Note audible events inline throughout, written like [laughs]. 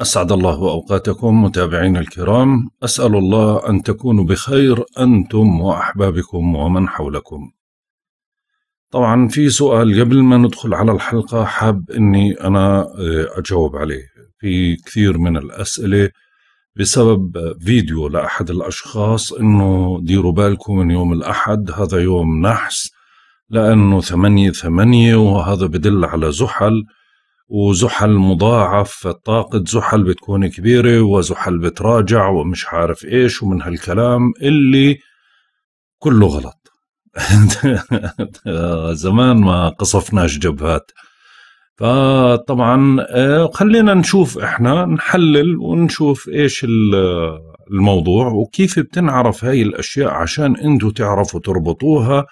أسعد الله أوقاتكم متابعين الكرام أسأل الله أن تكونوا بخير أنتم وأحبابكم ومن حولكم طبعا في سؤال قبل ما ندخل على الحلقة حاب أني أنا آه، أجاوب عليه في كثير من الأسئلة بسبب فيديو لأحد الأشخاص أنه ديروا بالكم من يوم الأحد هذا يوم نحس لأنه ثمانية ثمانية وهذا بدل على زحل وزحل مضاعف طاقة زحل بتكون كبيرة وزحل بتراجع ومش عارف إيش ومن هالكلام اللي كله غلط [laughs] زمان ما قصفناش جبهات فطبعا آه، خلينا نشوف احنا نحلل ونشوف ايش الموضوع وكيف بتنعرف هاي الاشياء عشان انتوا تعرفوا تربطوها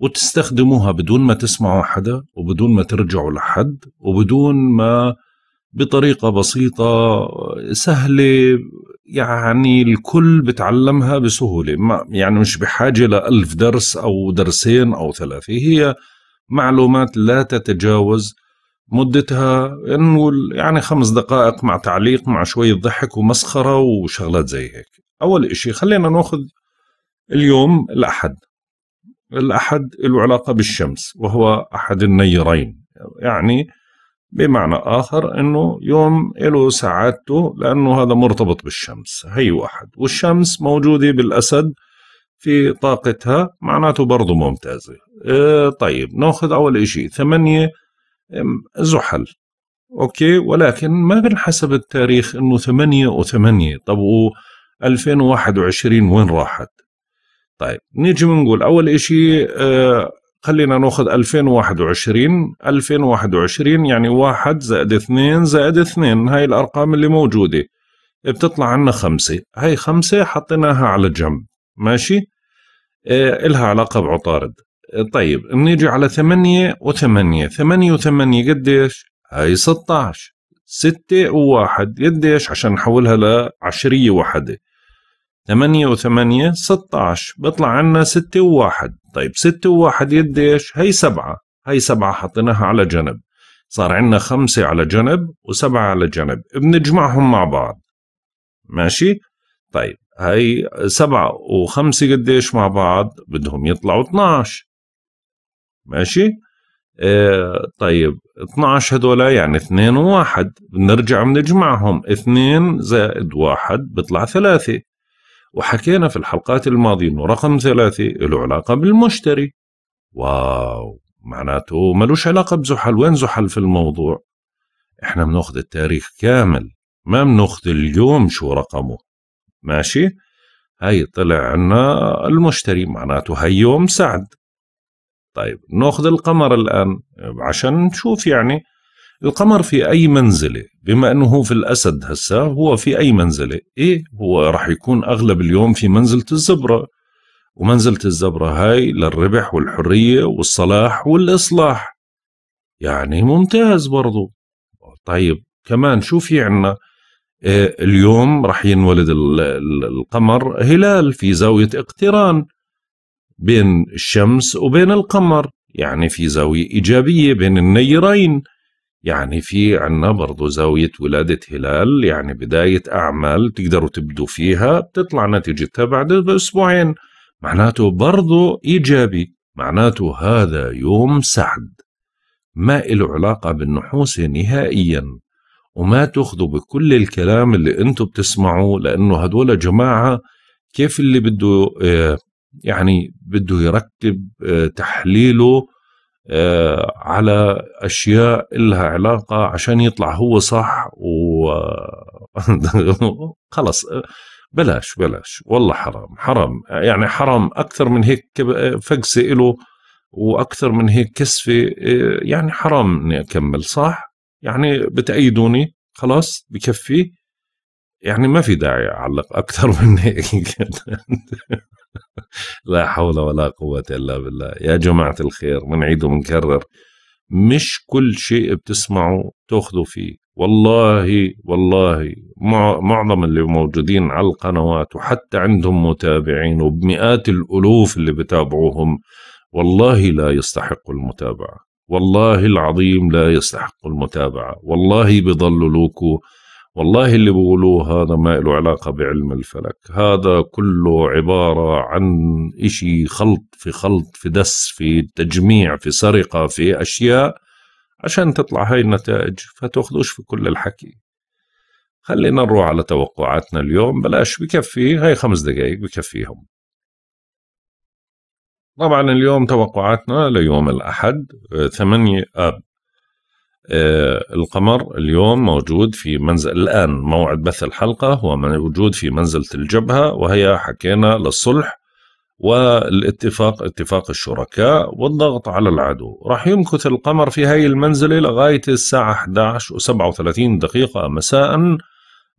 وتستخدموها بدون ما تسمعوا حدا وبدون ما ترجعوا لحد وبدون ما بطريقة بسيطة سهلة يعني الكل بتعلمها بسهولة ما يعني مش بحاجة لألف درس أو درسين أو ثلاثة هي معلومات لا تتجاوز مدتها نقول يعني خمس دقائق مع تعليق مع شوية ضحك ومسخرة وشغلات زي هيك أول إشي خلينا ناخذ اليوم الأحد الأحد له علاقة بالشمس وهو أحد النيرين يعني بمعنى آخر أنه يوم له سعادته لأنه هذا مرتبط بالشمس هي واحد والشمس موجودة بالأسد في طاقتها معناته برضه ممتازة اه طيب ناخذ أول إشي ثمانية زحل أوكي ولكن ما بنحسب التاريخ أنه ثمانية وثمانية طب و 2021 وين راحت طيب نيجي بنقول اول اشي نعم. آه خلينا ناخذ 2021 2021 يعني 1 زائد 2 زائد 2 هاي الارقام اللي موجوده بتطلع عنا خمسة هاي خمسة حطيناها على جنب ماشي آه إلها علاقة بعطارد آه، طيب بنيجي على ثمانية وثمانية ثمانية وثمانية قديش هاي 16 ستة وواحد قديش عشان نحولها لعشرية وحدة 8 و8 16 بيطلع عنا 6 و1 طيب 6 و1 ايش؟ هي 7 هي 7 حطيناها على جنب صار عنا 5 على جنب و7 على جنب بنجمعهم مع بعض ماشي؟ طيب هي 7 و5 قديش مع بعض؟ بدهم يطلعوا 12 ماشي؟ آه طيب 12 هدول يعني 2 و1 بنرجع بنجمعهم 2 زائد 1 بيطلع 3 وحكينا في الحلقات الماضية انه رقم ثلاثة له علاقة بالمشتري واو معناته ملوش علاقة بزحل وين زحل في الموضوع احنا بناخذ التاريخ كامل ما بناخذ اليوم شو رقمه ماشي هاي طلع عنا المشتري معناته هي يوم سعد طيب ناخذ القمر الآن عشان نشوف يعني القمر في أي منزلة بما أنه هو في الأسد هسا هو في أي منزلة إيه هو رح يكون أغلب اليوم في منزلة الزبرة ومنزلة الزبرة هاي للربح والحرية والصلاح والإصلاح يعني ممتاز برضو طيب كمان شو في عنا آه، اليوم رح ينولد القمر هلال في زاوية اقتران بين الشمس وبين القمر يعني في زاوية إيجابية بين النيرين يعني في عنا برضو زاوية ولادة هلال يعني بداية أعمال تقدروا تبدوا فيها بتطلع نتيجتها بعد بأسبوعين معناته برضو إيجابي معناته هذا يوم سعد ما له علاقة بالنحوس نهائيا وما تاخذوا بكل الكلام اللي انتم بتسمعوه لانه هدول جماعة كيف اللي بده آه، يعني بده يرتب آه، تحليله آه، على اشياء إلها علاقه عشان يطلع هو صح و [laughs] خلص بلاش بلاش والله حرام حرام يعني حرام اكثر من هيك فقسه له واكثر من هيك كسفه آه، يعني حرام اني اكمل صح يعني بتأيدوني خلاص بكفي يعني ما في داعي اعلق اكثر من هيك [laughs] [laughs] لا حول ولا قوة إلا بالله يا جماعة الخير بنعيد وبنكرر مش كل شيء بتسمعه تاخذوا فيه والله والله معظم اللي موجودين على القنوات وحتى عندهم متابعين وبمئات الألوف اللي بتابعوهم والله لا يستحق المتابعة والله العظيم لا يستحق المتابعة والله بيضللوكوا لوكو والله اللي بقولوه هذا ما له علاقة بعلم الفلك هذا كله عبارة عن إشي خلط في خلط في دس في تجميع في سرقة في أشياء عشان تطلع هاي النتائج فتأخذوش في كل الحكي خلينا نروح على توقعاتنا اليوم بلاش بكفي هاي خمس دقايق بكفيهم طبعا اليوم توقعاتنا ليوم الأحد آه، ثمانية أب آه، القمر اليوم موجود في منزل الآن موعد بث الحلقة هو موجود في منزلة الجبهة وهي حكينا للصلح والاتفاق اتفاق الشركاء والضغط على العدو راح يمكث القمر في هاي المنزلة لغاية الساعة 11 و37 دقيقة مساء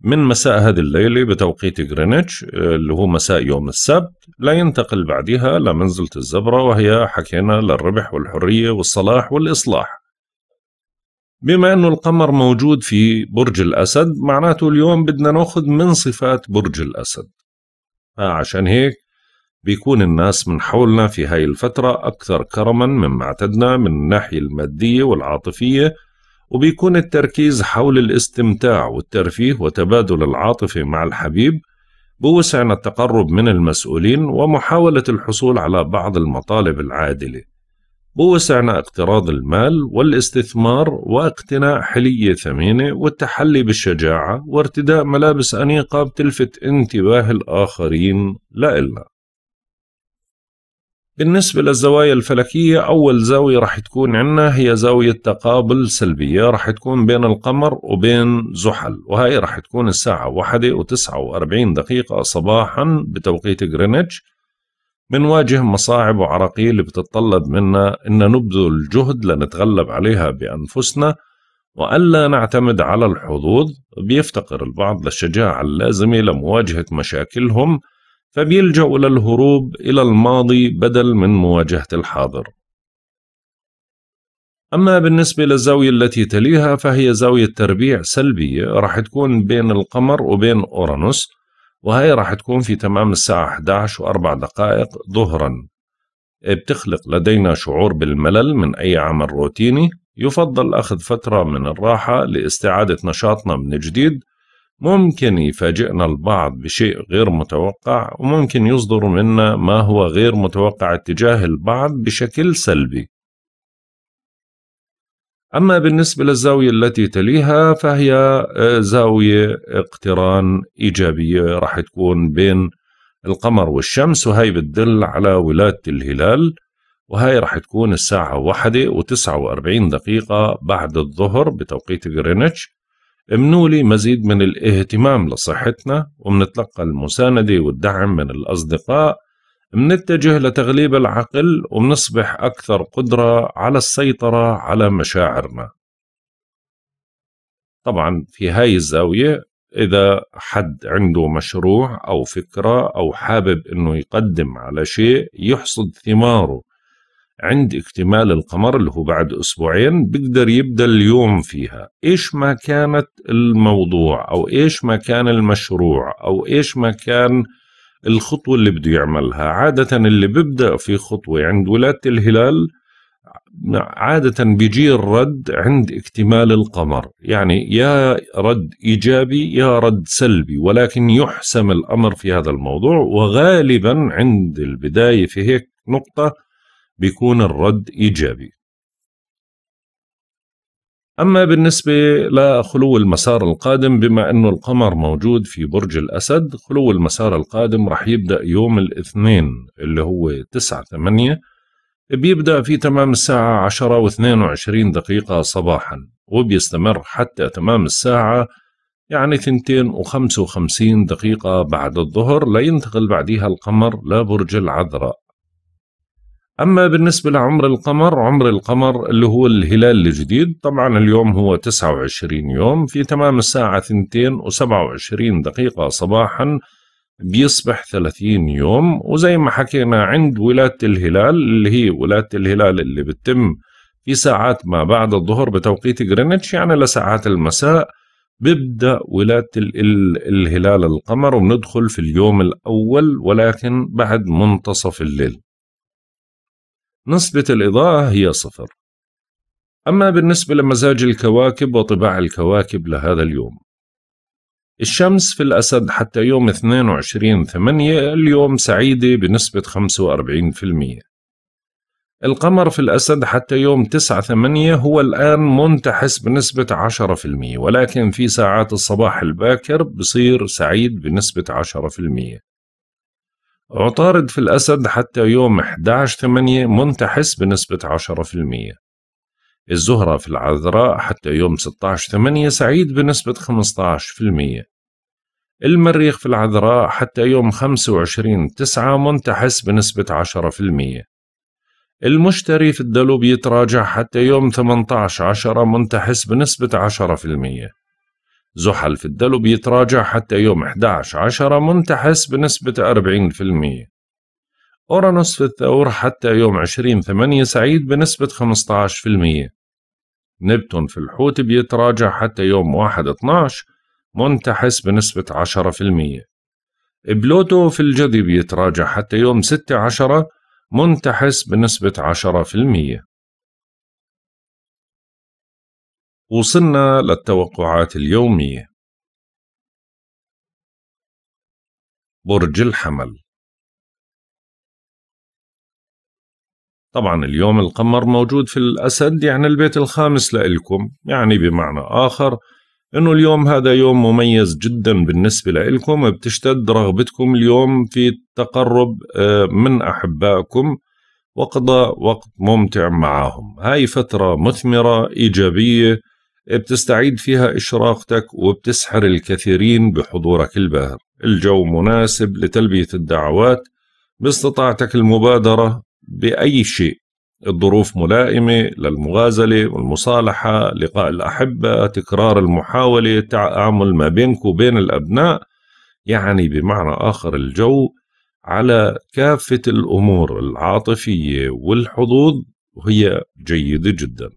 من مساء هذه الليلة بتوقيت غرينتش آه، اللي هو مساء يوم السبت لا ينتقل بعدها لمنزلة الزبرة وهي حكينا للربح والحرية والصلاح والإصلاح بما أنه القمر موجود في برج الأسد معناته اليوم بدنا ناخذ من صفات برج الأسد آه، عشان هيك بيكون الناس من حولنا في هاي الفترة أكثر كرما مما اعتدنا من الناحية المادية والعاطفية وبيكون التركيز حول الاستمتاع والترفيه وتبادل العاطفة مع الحبيب بوسعنا التقرب من المسؤولين ومحاولة الحصول على بعض المطالب العادلة بوسعنا اقتراض المال والاستثمار واقتناء حلية ثمينة والتحلي بالشجاعة وارتداء ملابس أنيقة بتلفت انتباه الآخرين لإلنا بالنسبة للزوايا الفلكية أول زاوية رح تكون عنا هي زاوية تقابل سلبية رح تكون بين القمر وبين زحل وهي رح تكون الساعة واحدة وتسعة وأربعين دقيقة صباحا بتوقيت غرينتش بنواجه مصاعب وعراقيل بتتطلب منا أن نبذل جهد لنتغلب عليها بأنفسنا وألا نعتمد على الحظوظ بيفتقر البعض للشجاعة اللازمة لمواجهة مشاكلهم الى للهروب إلى الماضي بدل من مواجهة الحاضر أما بالنسبة للزاوية التي تليها فهي زاوية تربيع سلبية راح تكون بين القمر وبين أورانوس وهي راح تكون في تمام الساعة 11 وأربع دقائق ظهرا بتخلق لدينا شعور بالملل من أي عمل روتيني يفضل أخذ فترة من الراحة لاستعادة نشاطنا من جديد ممكن يفاجئنا البعض بشيء غير متوقع وممكن يصدر منا ما هو غير متوقع اتجاه البعض بشكل سلبي أما بالنسبة للزاوية التي تليها فهي آه، زاوية اقتران إيجابية راح تكون بين القمر والشمس وهي بتدل على ولادة الهلال وهي راح تكون الساعة واحدة وتسعة وأربعين دقيقة بعد الظهر بتوقيت غرينتش امنولي مزيد من الاهتمام لصحتنا ومنتلقى المساندة والدعم من الأصدقاء منتجه لتغليب العقل ومنصبح أكثر قدرة على السيطرة على مشاعرنا طبعا في هاي الزاوية إذا حد عنده مشروع أو فكرة أو حابب أنه يقدم على شيء يحصد ثماره عند اكتمال القمر اللي هو بعد أسبوعين بيقدر يبدأ اليوم فيها إيش ما كانت الموضوع أو إيش ما كان المشروع أو إيش ما كان الخطوة اللي بده يعملها عادة اللي ببدأ في خطوة عند ولادة الهلال عادة بيجي الرد عند اكتمال القمر يعني يا رد إيجابي يا رد سلبي ولكن يحسم الأمر في هذا الموضوع وغالبا عند البداية في هيك نقطة بيكون الرد إيجابي أما بالنسبة لخلو المسار القادم بما أنه القمر موجود في برج الأسد خلو المسار القادم رح يبدأ يوم الاثنين اللي هو تسعة ثمانية بيبدأ في تمام الساعة عشرة واثنين وعشرين دقيقة صباحا وبيستمر حتى تمام الساعة يعني ثنتين وخمس وخمسين دقيقة بعد الظهر لينتقل بعديها القمر لبرج العذراء أما بالنسبة لعمر القمر عمر القمر اللي هو الهلال الجديد طبعا اليوم هو 29 يوم في تمام الساعة 2 و27 دقيقة صباحا بيصبح 30 يوم وزي ما حكينا عند ولادة الهلال اللي هي ولادة الهلال اللي بتتم في ساعات ما بعد الظهر بتوقيت جرينتش يعني لساعات المساء ببدأ ولادة الهلال القمر وبندخل في اليوم الأول ولكن بعد منتصف الليل نسبة الإضاءة هي صفر أما بالنسبة لمزاج الكواكب وطباع الكواكب لهذا اليوم الشمس في الأسد حتى يوم 22 8 اليوم سعيدة بنسبة 45% القمر في الأسد حتى يوم 9 8 هو الآن منتحس بنسبة 10% ولكن في ساعات الصباح الباكر بصير سعيد بنسبة 10% عطارد في الأسد حتى يوم 11 8 منتحس بنسبة 10% الزهرة في العذراء حتى يوم 16 8 سعيد بنسبة 15% المريخ في العذراء حتى يوم 25 9 منتحس بنسبة 10% المشتري في الدلو بيتراجع حتى يوم 18 10 منتحس بنسبة 10% زحل في الدلو بيتراجع حتى يوم 11 عشرة منتحس بنسبة 40% أورانوس في الثور حتى يوم 20 ثمانية سعيد بنسبة 15% نبتون في الحوت بيتراجع حتى يوم 1 12 منتحس بنسبة 10% بلوتو في الجدي بيتراجع حتى يوم 6 عشرة منتحس بنسبة 10% وصلنا للتوقعات اليومية برج الحمل طبعا اليوم القمر موجود في الأسد يعني البيت الخامس لإلكم يعني بمعنى آخر إنه اليوم هذا يوم مميز جدا بالنسبة لإلكم بتشتد رغبتكم اليوم في التقرب آه، من أحبائكم وقضاء وقت ممتع معهم هاي فترة مثمرة إيجابية بتستعيد فيها إشراقتك وبتسحر الكثيرين بحضورك الباهر الجو مناسب لتلبية الدعوات باستطاعتك المبادرة بأي شيء الظروف ملائمة للمغازلة والمصالحة لقاء الأحبة تكرار المحاولة التعامل ما بينك وبين الأبناء يعني بمعنى آخر الجو على كافة الأمور العاطفية والحظوظ وهي جيدة جداً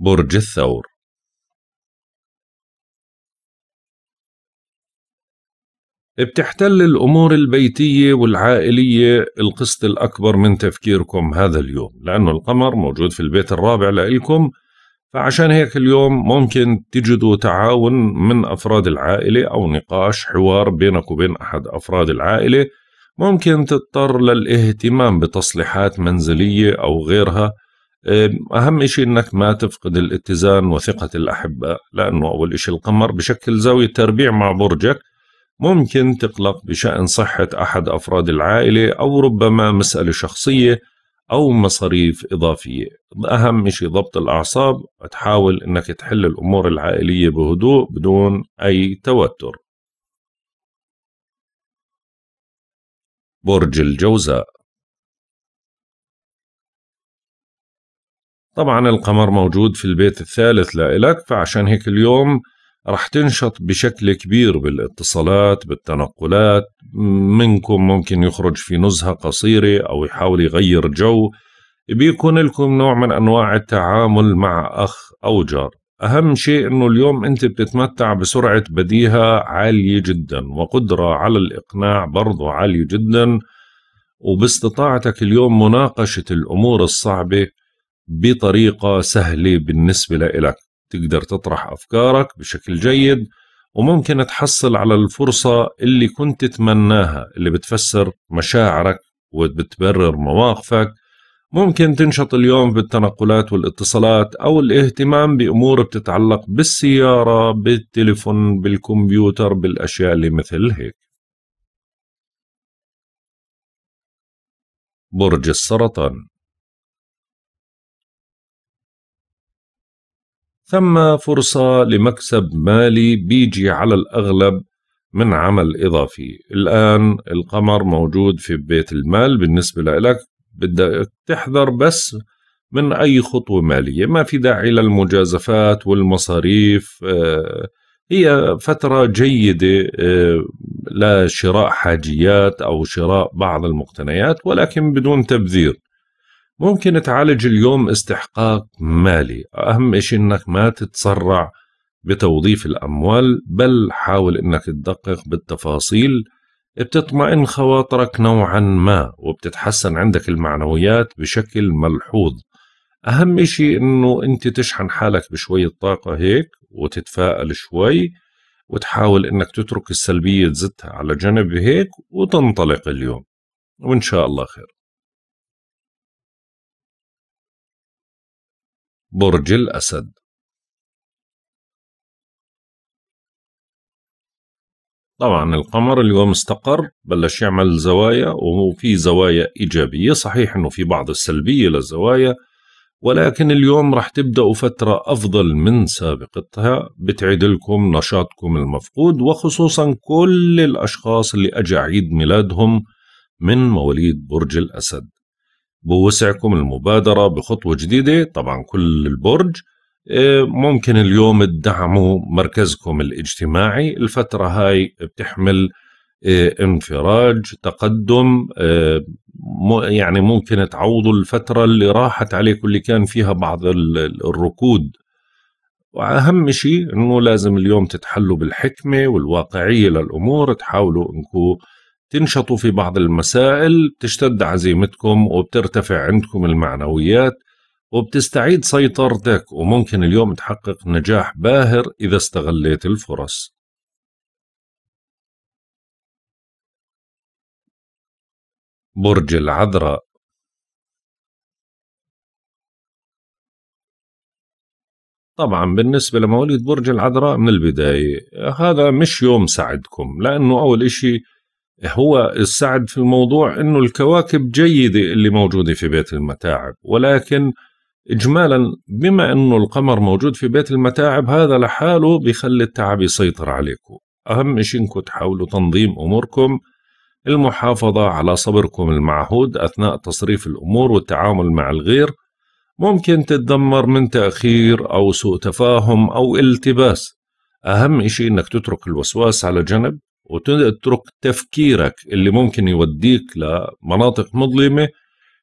برج الثور بتحتل الأمور البيتية والعائلية القسط الأكبر من تفكيركم هذا اليوم لأنه القمر موجود في البيت الرابع لإلكم فعشان هيك اليوم ممكن تجدوا تعاون من أفراد العائلة أو نقاش حوار بينك وبين أحد أفراد العائلة ممكن تضطر للاهتمام بتصليحات منزلية أو غيرها إيه، أهم شيء أنك ما تفقد الاتزان وثقة الأحباء لأنه أول شيء القمر بشكل زاوية تربيع مع برجك ممكن تقلق بشأن صحة أحد أفراد العائلة أو ربما مسألة شخصية أو مصاريف إضافية أهم شيء ضبط الأعصاب وتحاول أنك تحل الأمور العائلية بهدوء بدون أي توتر برج الجوزاء طبعا القمر موجود في البيت الثالث لإلك فعشان هيك اليوم رح تنشط بشكل كبير بالاتصالات بالتنقلات منكم ممكن يخرج في نزهة قصيرة أو يحاول يغير جو بيكون لكم نوع من أنواع التعامل مع أخ أو جار أهم شيء أنه اليوم أنت بتتمتع بسرعة بديهة عالية جدا وقدرة على الإقناع برضو عالية جدا وباستطاعتك اليوم مناقشة الأمور الصعبة بطريقة سهلة بالنسبة لإلك تقدر تطرح أفكارك بشكل جيد وممكن تحصل على الفرصة اللي كنت تتمناها اللي بتفسر مشاعرك وبتبرر مواقفك ممكن تنشط اليوم بالتنقلات والاتصالات أو الاهتمام بأمور بتتعلق بالسيارة بالتليفون بالكمبيوتر بالأشياء اللي مثل هيك برج السرطان ثم فرصة لمكسب مالي بيجي على الأغلب من عمل إضافي الآن القمر موجود في بيت المال بالنسبة لك بدك تحذر بس من أي خطوة مالية ما في داعي للمجازفات والمصاريف آه، هي فترة جيدة آه، لشراء حاجيات أو شراء بعض المقتنيات ولكن بدون تبذير ممكن تعالج اليوم استحقاق مالي أهم شيء أنك ما تتسرع بتوظيف الأموال بل حاول أنك تدقق بالتفاصيل بتطمئن خواطرك نوعا ما وبتتحسن عندك المعنويات بشكل ملحوظ أهم شيء أنه أنت تشحن حالك بشوية طاقة هيك وتتفائل شوي وتحاول أنك تترك السلبية تزتها على جنب هيك وتنطلق اليوم وإن شاء الله خير برج الأسد طبعا القمر اللي هو مستقر بلش يعمل زوايا وفي زوايا إيجابية صحيح أنه في بعض السلبية للزوايا ولكن اليوم راح تبدأوا فترة أفضل من سابقتها بتعيد لكم نشاطكم المفقود وخصوصا كل الأشخاص اللي أجا عيد ميلادهم من مواليد برج الأسد بوسعكم المبادرة بخطوة جديدة طبعا كل البرج آه، ممكن اليوم تدعموا مركزكم الاجتماعي الفترة هاي بتحمل آه، انفراج تقدم آه، يعني ممكن تعوضوا الفترة اللي راحت عليكم اللي كان فيها بعض الركود وأهم شيء أنه لازم اليوم تتحلوا بالحكمة والواقعية للأمور تحاولوا أنكم تنشطوا في بعض المسائل بتشتد عزيمتكم وبترتفع عندكم المعنويات وبتستعيد سيطرتك وممكن اليوم تحقق نجاح باهر إذا استغليت الفرص برج العذراء طبعا بالنسبة لمواليد برج العذراء من البداية هذا مش يوم سعدكم لأنه أول إشي هو السعد في الموضوع انه الكواكب جيده اللي موجوده في بيت المتاعب ولكن اجمالا بما انه القمر موجود في بيت المتاعب هذا لحاله بخلي التعب يسيطر عليكم اهم شيء انكم تحاولوا تنظيم اموركم المحافظه على صبركم المعهود اثناء تصريف الامور والتعامل مع الغير ممكن تتدمر من تاخير او سوء تفاهم او التباس اهم شيء انك تترك الوسواس على جنب وتترك تفكيرك اللي ممكن يوديك لمناطق مظلمه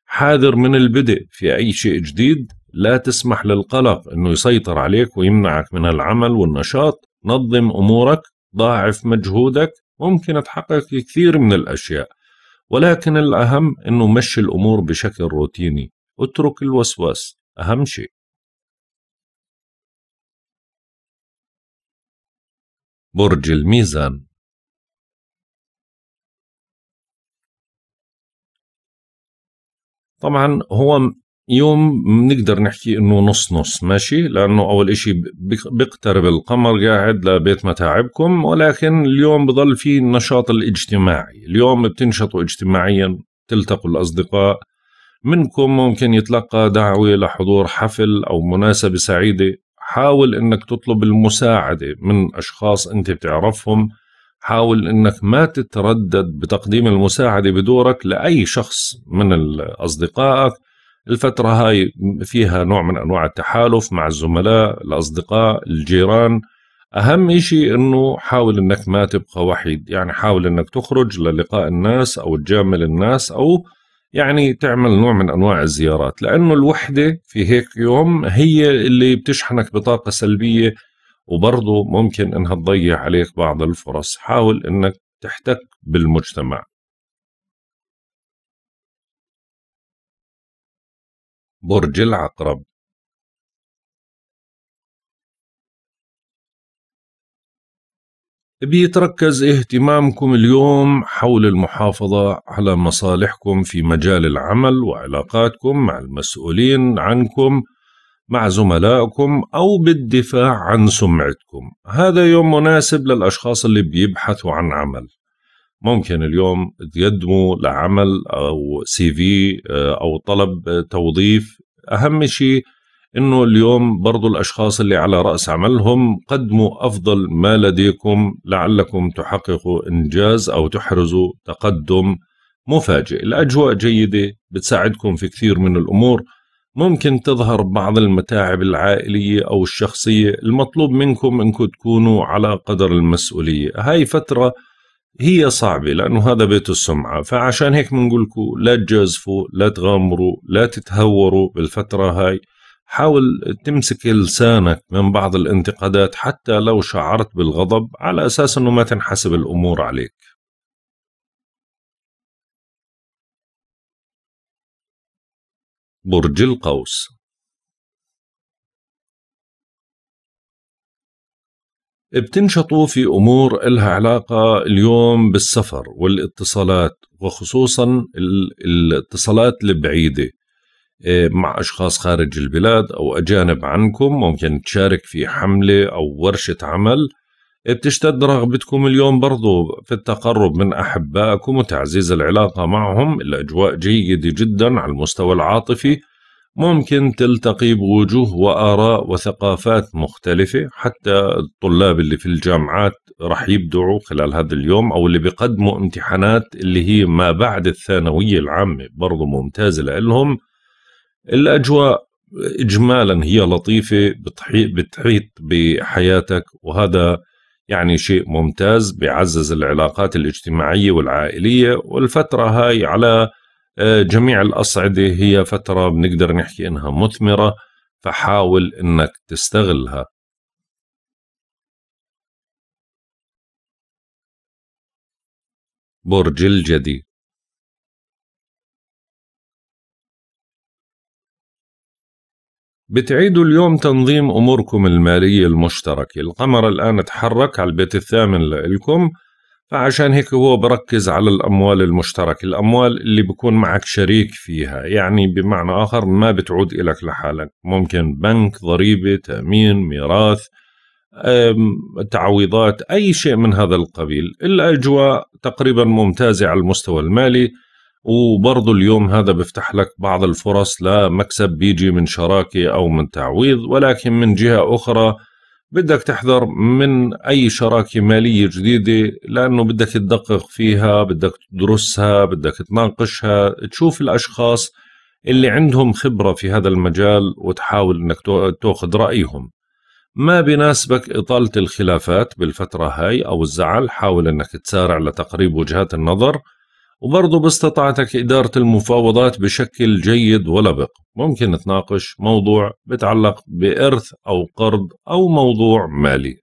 حاذر من البدء في اي شيء جديد لا تسمح للقلق انه يسيطر عليك ويمنعك من العمل والنشاط نظم امورك ضاعف مجهودك ممكن تحقق كثير من الاشياء ولكن الاهم انه مشي الامور بشكل روتيني اترك الوسواس اهم شيء برج الميزان طبعا هو يوم بنقدر نحكي انه نص نص ماشي لانه اول اشي بيقترب القمر قاعد لبيت متاعبكم ولكن اليوم بضل في النشاط الاجتماعي اليوم بتنشطوا اجتماعيا تلتقوا الاصدقاء منكم ممكن يتلقى دعوة لحضور حفل او مناسبة سعيدة حاول انك تطلب المساعدة من اشخاص انت بتعرفهم حاول انك ما تتردد بتقديم المساعده بدورك لاي شخص من اصدقائك الفتره هاي فيها نوع من انواع التحالف مع الزملاء الاصدقاء الجيران اهم شيء انه حاول انك ما تبقى وحيد يعني حاول انك تخرج للقاء الناس او تجامل الناس او يعني تعمل نوع من انواع الزيارات لانه الوحده في هيك يوم هي اللي بتشحنك بطاقه سلبيه وبرضه ممكن انها تضيع عليك بعض الفرص حاول انك تحتك بالمجتمع برج العقرب بيتركز اهتمامكم اليوم حول المحافظة على مصالحكم في مجال العمل وعلاقاتكم مع المسؤولين عنكم مع زملائكم أو بالدفاع عن سمعتكم هذا يوم مناسب للأشخاص اللي بيبحثوا عن عمل ممكن اليوم تقدموا لعمل أو سي في آه، أو طلب توظيف أهم شيء أنه اليوم برضو الأشخاص اللي على رأس عملهم قدموا أفضل ما لديكم لعلكم تحققوا إنجاز أو تحرزوا تقدم مفاجئ الأجواء جيدة بتساعدكم في كثير من الأمور ممكن تظهر بعض المتاعب العائلية أو الشخصية المطلوب منكم أنكم تكونوا على قدر المسؤولية هاي فترة هي صعبة لأنه هذا بيت السمعة فعشان هيك بنقولكم لا تجازفوا لا تغامروا لا تتهوروا بالفترة هاي حاول تمسك لسانك من بعض الانتقادات حتى لو شعرت بالغضب على أساس أنه ما تنحسب الأمور عليك برج القوس بتنشطوا في أمور إلها علاقة اليوم بالسفر والاتصالات وخصوصا الاتصالات البعيدة إيه، مع أشخاص خارج البلاد أو أجانب عنكم ممكن تشارك في حملة أو ورشة عمل بتشتد رغبتكم اليوم برضو في التقرب من أحبائكم وتعزيز العلاقة معهم الأجواء جيدة جدا على المستوى العاطفي ممكن تلتقي بوجوه وآراء وثقافات مختلفة حتى الطلاب اللي في الجامعات رح يبدعوا خلال هذا اليوم أو اللي بيقدموا امتحانات اللي هي ما بعد الثانوية العامة برضو ممتازة لهم الأجواء إجمالا هي لطيفة بتحيط بحياتك وهذا يعني شيء ممتاز بيعزز العلاقات الاجتماعية والعائلية والفترة هاي على آه، جميع الأصعدة هي فترة بنقدر نحكي إنها مثمرة فحاول إنك تستغلها برج الجدي بتعيدوا اليوم تنظيم أموركم المالية المشتركة القمر الآن اتحرك على البيت الثامن لإلكم فعشان هيك هو بركز على الأموال المشتركة الأموال اللي بكون معك شريك فيها يعني بمعنى آخر ما بتعود إلك لحالك ممكن بنك ضريبة تأمين ميراث تعويضات أي شيء من هذا القبيل الأجواء تقريبا ممتازة على المستوى المالي وبرضه اليوم هذا بيفتح لك بعض الفرص لمكسب بيجي من شراكة أو من تعويض ولكن من جهة أخرى بدك تحذر من أي شراكة مالية جديدة لأنه بدك تدقق فيها بدك تدرسها بدك تناقشها تشوف الأشخاص اللي عندهم خبرة في هذا المجال وتحاول أنك تأخذ رأيهم ما بناسبك إطالة الخلافات بالفترة هاي أو الزعل حاول أنك تسارع لتقريب وجهات النظر وبرضه باستطاعتك إدارة المفاوضات بشكل جيد ولبق ممكن تناقش موضوع بتعلق بإرث أو قرض أو موضوع مالي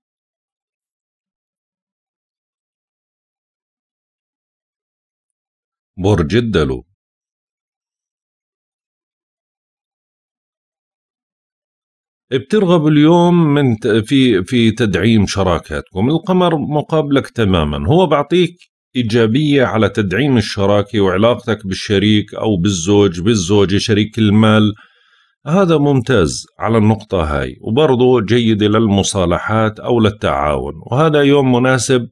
برج الدلو بترغب اليوم من في في تدعيم شراكاتكم القمر مقابلك تماما هو بعطيك إيجابية على تدعيم الشراكة وعلاقتك بالشريك أو بالزوج بالزوجة شريك المال هذا ممتاز على النقطة هاي وبرضه جيدة للمصالحات أو للتعاون وهذا يوم مناسب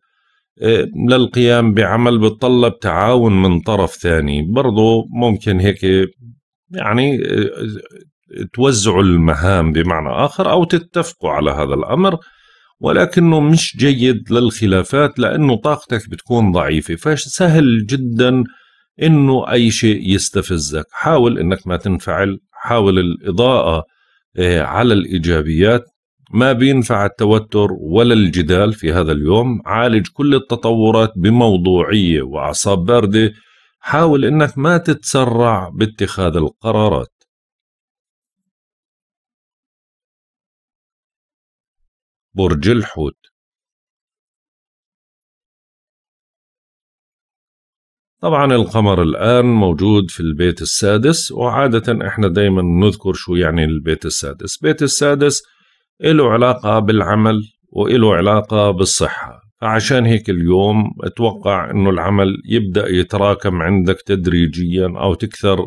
آه، للقيام بعمل بتطلب تعاون من طرف ثاني برضه ممكن هيك يعني آه، توزعوا المهام بمعنى آخر أو تتفقوا على هذا الأمر ولكنه مش جيد للخلافات لأنه طاقتك بتكون ضعيفة فسهل جدا أنه أي شيء يستفزك حاول أنك ما تنفعل حاول الإضاءة آه، على الإيجابيات ما بينفع التوتر ولا الجدال في هذا اليوم عالج كل التطورات بموضوعية وأعصاب باردة حاول أنك ما تتسرع باتخاذ القرارات برج الحوت طبعا القمر الآن موجود في البيت السادس وعادة احنا دايما نذكر شو يعني البيت السادس بيت السادس له علاقة بالعمل وله علاقة بالصحة فعشان هيك اليوم اتوقع انه العمل يبدأ يتراكم عندك تدريجيا او تكثر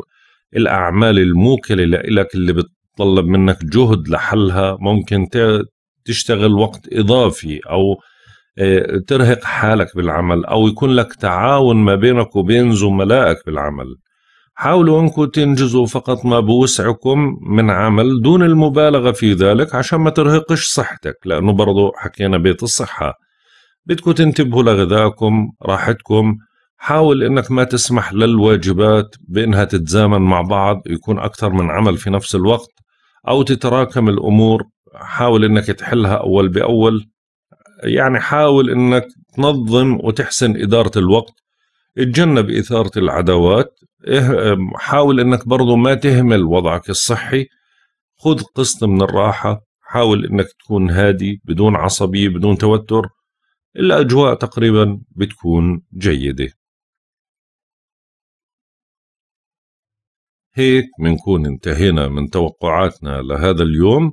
الأعمال الموكلة لك اللي بتطلب منك جهد لحلها ممكن تشتغل وقت اضافي او آه، ترهق حالك بالعمل او يكون لك تعاون ما بينك وبين زملائك بالعمل حاولوا انكم تنجزوا فقط ما بوسعكم من عمل دون المبالغه في ذلك عشان ما ترهقش صحتك لانه برضو حكينا بيت الصحه بدكم تنتبهوا لغذائكم راحتكم حاول انك ما تسمح للواجبات بانها تتزامن مع بعض يكون اكثر من عمل في نفس الوقت او تتراكم الامور حاول انك تحلها اول باول يعني حاول انك تنظم وتحسن اداره الوقت اتجنب اثاره العداوات إه، حاول انك برضو ما تهمل وضعك الصحي خذ قسط من الراحه حاول انك تكون هادي بدون عصبيه بدون توتر الاجواء تقريبا بتكون جيده هيك بنكون انتهينا من توقعاتنا لهذا اليوم